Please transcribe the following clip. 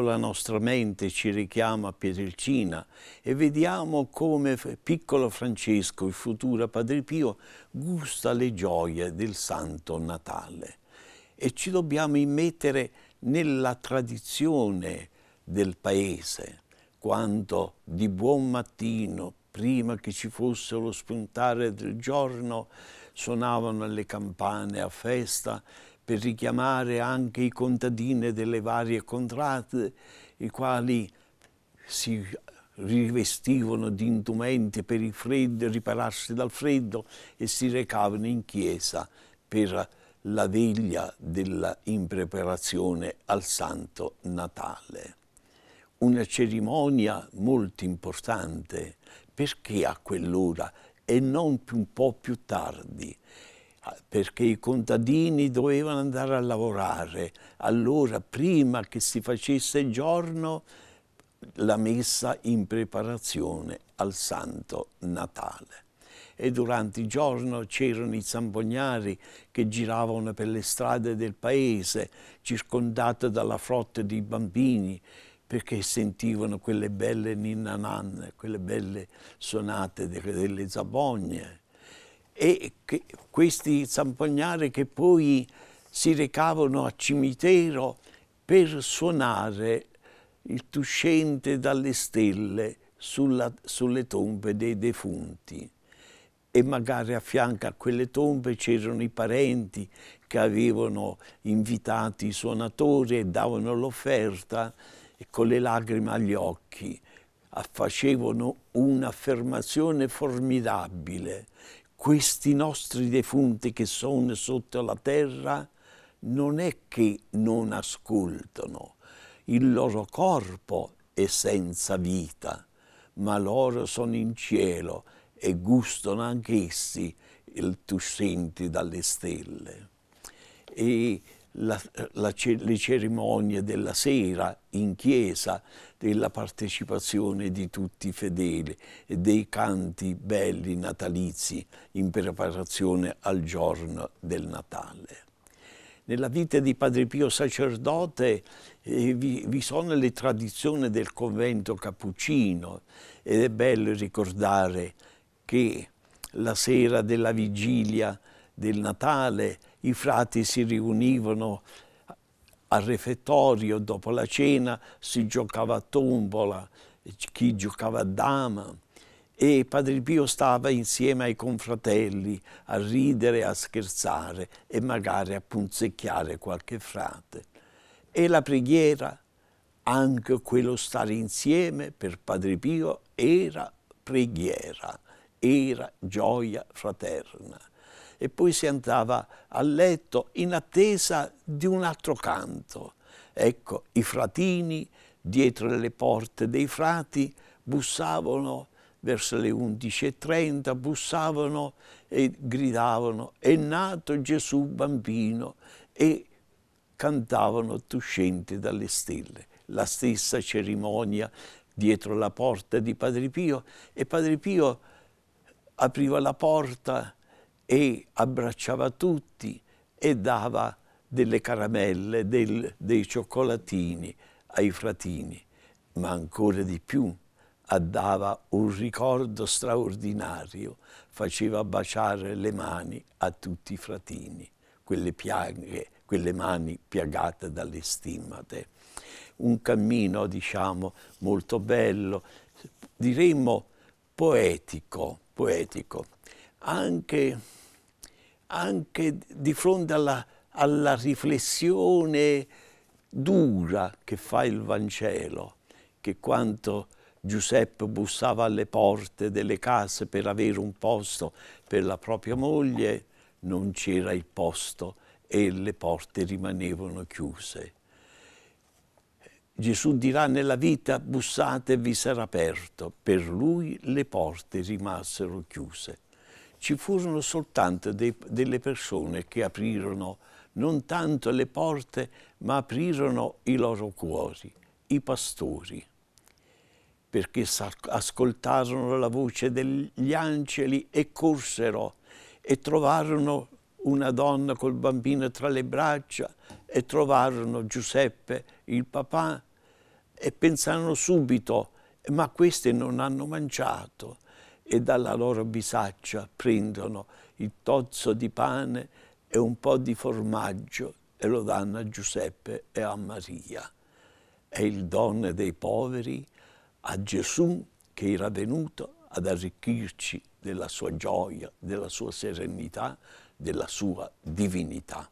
con la nostra mente ci richiama a Pietrelcina e vediamo come piccolo Francesco, il futuro Padre Pio, gusta le gioie del Santo Natale e ci dobbiamo immettere nella tradizione del paese, quanto di buon mattino, prima che ci fosse lo spuntare del giorno, suonavano le campane a festa per richiamare anche i contadini delle varie contrate, i quali si rivestivano di indumenti per il freddo, ripararsi dal freddo e si recavano in chiesa per la veglia della in preparazione al Santo Natale. Una cerimonia molto importante, perché a quell'ora e non un po' più tardi? perché i contadini dovevano andare a lavorare. Allora, prima che si facesse giorno, la messa in preparazione al Santo Natale. E durante il giorno c'erano i zampognari che giravano per le strade del paese, circondati dalla flotta di bambini, perché sentivano quelle belle ninna ninnanan, quelle belle sonate delle, delle zabogne e questi zampognari che poi si recavano a cimitero per suonare il tuscente dalle stelle sulla, sulle tombe dei defunti e magari a fianco a quelle tombe c'erano i parenti che avevano invitato i suonatori e davano l'offerta e con le lacrime agli occhi facevano un'affermazione formidabile questi nostri defunti che sono sotto la terra non è che non ascoltano, il loro corpo è senza vita, ma loro sono in cielo e gustano anch'essi il tu senti dalle stelle. E la, la, le cerimonie della sera in chiesa, della partecipazione di tutti i fedeli e dei canti belli natalizi in preparazione al giorno del Natale. Nella vita di Padre Pio sacerdote eh, vi, vi sono le tradizioni del convento cappuccino ed è bello ricordare che la sera della vigilia del Natale i frati si riunivano al refettorio dopo la cena, si giocava a tombola, chi giocava a dama e Padre Pio stava insieme ai confratelli a ridere, a scherzare e magari a punzecchiare qualche frate. E la preghiera, anche quello stare insieme per Padre Pio, era preghiera, era gioia fraterna e poi si andava a letto in attesa di un altro canto. Ecco, i fratini dietro le porte dei frati bussavano verso le 11.30, bussavano e gridavano «È nato Gesù bambino!» e cantavano «Tuscenti dalle stelle». La stessa cerimonia dietro la porta di Padre Pio e Padre Pio apriva la porta e abbracciava tutti e dava delle caramelle, del, dei cioccolatini ai fratini, ma ancora di più dava un ricordo straordinario, faceva baciare le mani a tutti i fratini, quelle piaghe, quelle mani piagate dalle stimmate. Un cammino, diciamo, molto bello, diremmo poetico, poetico. Anche anche di fronte alla, alla riflessione dura che fa il Vangelo, che quanto Giuseppe bussava alle porte delle case per avere un posto per la propria moglie, non c'era il posto e le porte rimanevano chiuse. Gesù dirà nella vita bussate e vi sarà aperto, per lui le porte rimasero chiuse ci furono soltanto dei, delle persone che aprirono non tanto le porte, ma aprirono i loro cuori, i pastori, perché ascoltarono la voce degli angeli e corsero e trovarono una donna col bambino tra le braccia e trovarono Giuseppe, il papà, e pensarono subito, ma questi non hanno mangiato e dalla loro bisaccia prendono il tozzo di pane e un po' di formaggio e lo danno a Giuseppe e a Maria. È il dono dei poveri a Gesù che era venuto ad arricchirci della sua gioia, della sua serenità, della sua divinità.